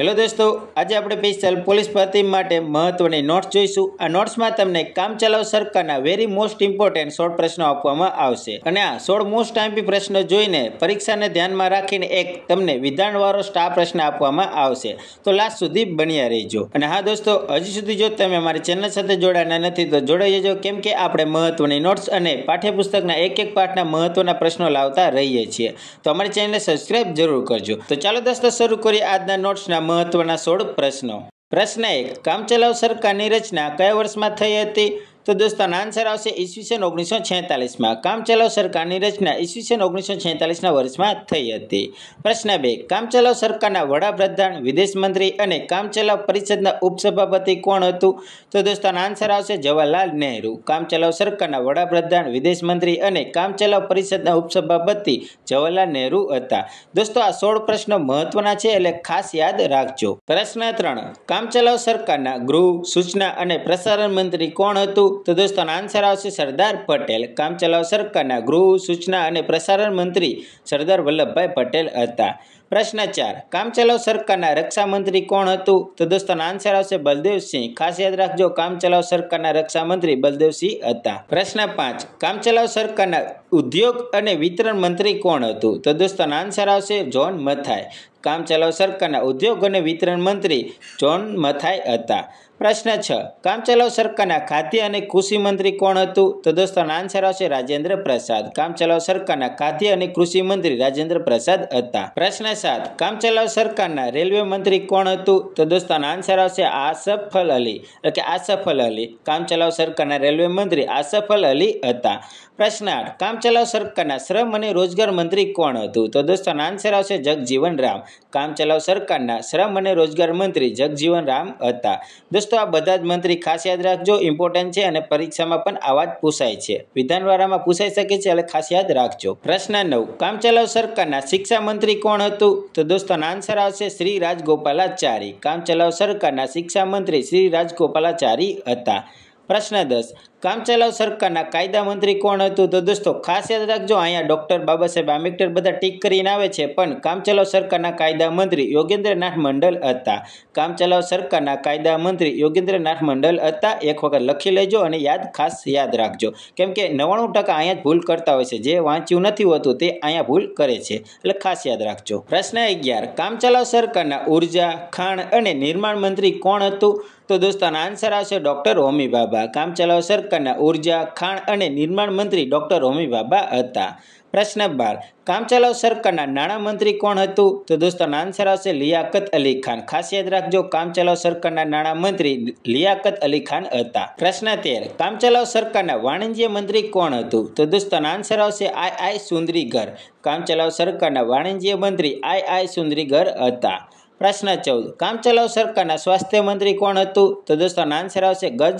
hello દોસ્તો આજે આપણે સ્પેશિયલ પોલીસ ભરતી માટે મહત્વની નોટ્સ જોઈશું આ નોટ્સમાં તમને કામચલાઉ સરકારના વેરી મોસ્ટ ઇમ્પોર્ટન્ટ સોળ પ્રશ્નો આપવામાં આવશે અને આ સોળ મોસ્ટ ટાઈમ પ્રશ્નો જોઈને પરીક્ષાને ધ્યાનમાં રાખીને એક તમને વિધાનવાળો સ્ટાર પ્રશ્ન આપવામાં આવશે તો લાસ્ટ સુધી બન્યા રહીજો અને હા દોસ્તો હજી સુધી જો તમે અમારી ચેનલ સાથે જોડાના નથી તો જોડાઈ જજો કેમ કે આપણે મહત્વની નોટ્સ અને પાઠ્યપુસ્તકના એક એક પાઠના મહત્વના પ્રશ્નો લાવતા રહીએ છીએ તો અમારી ચેનલને સબસ્ક્રાઈબ જરૂર કરજો તો ચાલો દોસ્તો શરૂ કરીએ આજના નોટ્સના મહત્વના સોળ પ્રશ્નો પ્રશ્ન એક કામચલાઉ સરકારની રચના કયા વર્ષમાં થઈ હતી તો દોસ્તોનો આન્સર આવશે ઈસવીસન ઓગણીસો છેતાલીસમાં કામચલાઉ સરકારની રચના ઈસવીસન ઓગણીસો છેતાલીસના વર્ષમાં થઈ હતી પ્રશ્ન બે કામચલાઉ સરકારના વડાપ્રધાન વિદેશ મંત્રી અને કામચલાઉ પરિષદના ઉપસભાપતિ કોણ હતું તો દોસ્તોનો આન્સર આવશે જવાહરલાલ નહેરુ કામચલાઉ સરકારના વડાપ્રધાન વિદેશ મંત્રી અને કામચલાઉ પરિષદના ઉપસભાપતિ જવાહરલાલ નહેરુ હતા દોસ્તો આ સોળ પ્રશ્નો મહત્વના છે એટલે ખાસ યાદ રાખજો પ્રશ્ન ત્રણ કામચલાઉ સરકારના ગૃહ સૂચના અને પ્રસારણ મંત્રી કોણ હતું તો દોસ્તો આન્સર આવશે સરદાર પટેલ કામચલાઉ સરકારના ગૃહ સૂચના અને પ્રસારણ મંત્રી સરદાર વલ્લભભાઈ પટેલ હતા પ્રશ્ન ચાર કામચલાઉ સરકારના રક્ષામંત્રી કોણ હતું તો દોસ્તોનો આન્સર આવશે બલદેવસિંહ ખાસ યાદ રાખજો કામચલાઉ સરકારના રક્ષામંત્રી બલદેવસિંહ હતા પ્રશ્ન પાંચ કામચલાઉ સરકારના ઉદ્યોગ અને વિતરણ મંત્રી કોણ હતું તો દોસ્તોનો આન્સર આવશે જ્હોન મથાઈ કામચલાઉ સરકારના ઉદ્યોગ અને વિતરણ મંત્રી જ્હોન મથાઈ હતા પ્રશ્ન છ કામચલાઉ સરકારના ખાદ્ય અને કૃષિ મંત્રી કોણ હતું તો દોસ્તોનો આન્સર આવશે રાજેન્દ્ર પ્રસાદ કામચલાઉ સરકારના ખાદ્ય અને કૃષિ મંત્રી રાજેન્દ્ર પ્રસાદ હતા પ્રશ્ન સાત કામચલાઉ સરકારના રેલવે મંત્રી કોણ હતું તો દોસ્તાનો આન્સર આવશે આસફ અલી એટલે કે આસફ અલી કામચલાઉ સરકારના રેલવે મંત્રી આસફલ અલી હતા પ્રશ્ન આઠ કામચલાઉ સરકારના શ્રમ અને રોજગાર મંત્રી કોણ હતું તો દોસ્તાનો આન્સર આવશે જગજીવન રામ કામચલાઉ સરકારના શ્રમ અને રોજગાર મંત્રી જગજીવન રામ હતા દોસ્તો આ બધા જ મંત્રી ખાસ યાદ રાખજો ઇમ્પોર્ટન્ટ છે અને પરીક્ષામાં પણ આવા જ પૂછાય છે વિધાનવાળામાં પૂછાઈ શકે છે એટલે ખાસ યાદ રાખજો પ્રશ્ન નવ કામચલાઉ સરકારના શિક્ષા મંત્રી કોણ હતું તો દોસ્તોનો આન્સર આવશે શ્રી રાજગોપાલાચારી કામચલાઉ સરકારના શિક્ષા મંત્રી શ્રી રાજગોપાલાચારી હતા પ્રશ્ન દસ કામચલાઉ સરકારના કાયદા મંત્રી કોણ હતું તો દોસ્તો ખાસ યાદ રાખજો અહીંયા ડૉક્ટર બાબા સાહેબ આંબેડકર બધા ટીક કરીને આવે છે પણ કામચલાઉ સરકારના કાયદા મંત્રી યોગેન્દ્રનાથ મંડલ હતા કામચલાઉ સરકારના કાયદા મંત્રી યોગેન્દ્રનાથ મંડલ હતા એક વખત લખી લેજો અને યાદ ખાસ યાદ રાખજો કેમ કે નવ્વાણું ટકા અહીંયા જ ભૂલ કરતા હોય છે જે વાંચ્યું નથી હોતું તે અહીંયા ભૂલ કરે છે એટલે ખાસ યાદ રાખજો પ્રશ્ન અગિયાર કામચલાઉ સરકારના ઉર્જા ખાણ અને નિર્માણ મંત્રી કોણ હતું તો દોસ્તોનો આન્સર આવશે ડૉક્ટર હોમી બાબા કામચલાઉ સરકાર પ્રકારના ઉર્જા ખાણ અને નિર્માણ મંત્રી ડૉક્ટર હોમી બાબા હતા પ્રશ્ન બાર કામચલાઉ સરકારના નાણામંત્રી કોણ હતું તો દોસ્તોનો આન્સર આવશે લિયાકત અલી ખાન ખાસ યાદ રાખજો કામચલાઉ સરકારના નાણામંત્રી લિયાકત અલી ખાન હતા પ્રશ્ન તેર કામચલાઉ સરકારના વાણિજ્ય મંત્રી કોણ હતું તો દોસ્તોનો આન્સર આવશે આઈ આઈ સુંદરીગર કામચલાઉ સરકારના વાણિજ્ય મંત્રી આઈ આઈ સુંદરીગર હતા પ્રશ્ન ચૌદ કામચલાઉ સરકારના સ્વાસ્થ્ય મંત્રી કોણ હતું તો દોસ્તોનો આન્સર આવશે ગજ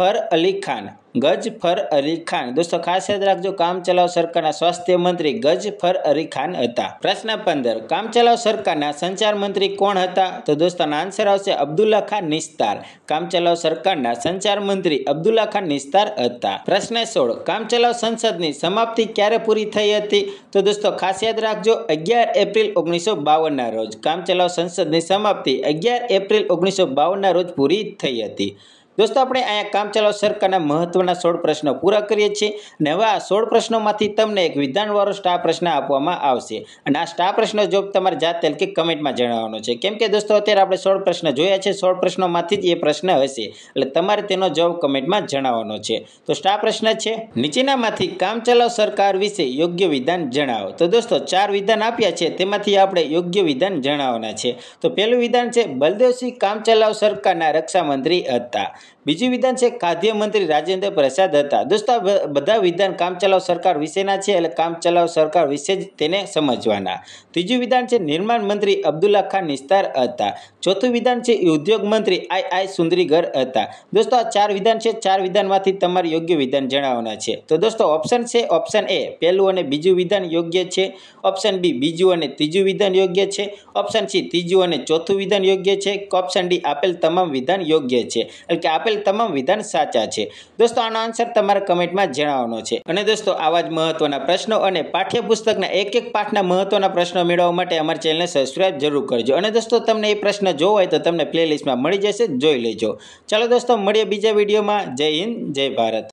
ફર અલી ખાન ગજ ફર અલી ખાન દોસ્તો ખાસ યાદ રાખજો કામચલાઉ સરકારના સ્વાસ્થ્ય મંત્રી ગજ ફર અલી ખાન હતા પ્રશ્ન પંદર કામચલાઉ સરકારના સંચાર મંત્રી કોણ હતા તો દોસ્તોના આન્સર આવશે અબ્દુલ્લા ખાન નિસ્તાર કામચલાઉ સરકારના સંચાર મંત્રી અબ્દુલ્લા ખાન નિસ્તાર હતા પ્રશ્ન સોળ કામચલાઉ સંસદની સમાપ્તિ ક્યારે પૂરી થઈ હતી તો દોસ્તો ખાસ યાદ રાખજો અગિયાર એપ્રિલ ઓગણીસો બાવનના રોજ કામચલાઉ સંસદની સમાપ્તિ અગિયાર એપ્રિલ ઓગણીસો બાવનના રોજ પૂરી થઈ હતી દોસ્તો આપણે અહીંયા કામચલાઉ સરકારના મહત્વના સોળ પ્રશ્નો પૂરા કરીએ છીએ અને હવે આ સોળ પ્રશ્નોમાંથી તમને એક વિધાનવાળો સ્ટાર પ્રશ્ન આપવામાં આવશે અને આ સ્ટાર પ્રશ્નો જોબ તમારે જાતે કે કમેન્ટમાં જણાવવાનો છે કેમ કે દોસ્તો અત્યારે આપણે સોળ પ્રશ્ન જોયા છે સોળ પ્રશ્નોમાંથી જ એ પ્રશ્ન હશે એટલે તમારે તેનો જવાબ કમેન્ટમાં જણાવવાનો છે તો સ્ટાર પ્રશ્ન છે નીચેનામાંથી કામચલાઉ સરકાર વિશે યોગ્ય વિધાન જણાવો તો દોસ્તો ચાર વિધાન આપ્યા છે તેમાંથી આપણે યોગ્ય વિધાન જણાવવાના છે તો પહેલું વિધાન છે બલદેવસિંહ કામચલાઉ સરકારના રક્ષામંત્રી હતા બીજું વિધાન છે ખાદ્ય મંત્રી રાજેન્દ્ર પ્રસાદ હતા દોસ્તો બધા વિધાન કામચલાઉ સરકાર વિશેના છે એટલે કામચલાઉ સરકાર વિશે જ તેને સમજવાના ત્રીજું વિધાન છે નિર્માણ મંત્રી અબ્દુલ્લા ખાન નિસ્તાર હતા ચોથું વિધાન છે ઉદ્યોગ મંત્રી આઈ આઈ સુંદરીગર હતા દોસ્તો આ ચાર વિધાન છે ચાર વિધાનમાંથી તમારે યોગ્ય વિધાન જણાવવાના છે તો દોસ્તો ઓપ્શન છે ઓપ્શન એ પહેલું અને બીજું વિધાન યોગ્ય છે ઓપ્શન બી બીજું અને ત્રીજું વિધાન યોગ્ય છે ઓપ્શન સી ત્રીજું અને ચોથું વિધાન યોગ્ય છે ઓપ્શન ડી આપેલ તમામ વિધાન યોગ્ય છે એટલે આપેલ તમામ વિધાન સાચા છે દોસ્તો આનો આન્સર તમારા કમેન્ટમાં જણાવવાનો છે અને દોસ્તો આવા જ મહત્વના પ્રશ્નો અને પાઠ્યપુસ્તકના એક એક પાઠના મહત્વના પ્રશ્નો મેળવવા માટે અમારી ચેનલને સબસ્ક્રાઇબ જરૂર કરજો અને દોસ્તો તમને એ પ્રશ્ન જોવો હોય તો તમને પ્લેલિસ્ટમાં મળી જશે જોઈ લેજો ચાલો દોસ્તો મળીએ બીજા વિડીયોમાં જય હિન્દ જય ભારત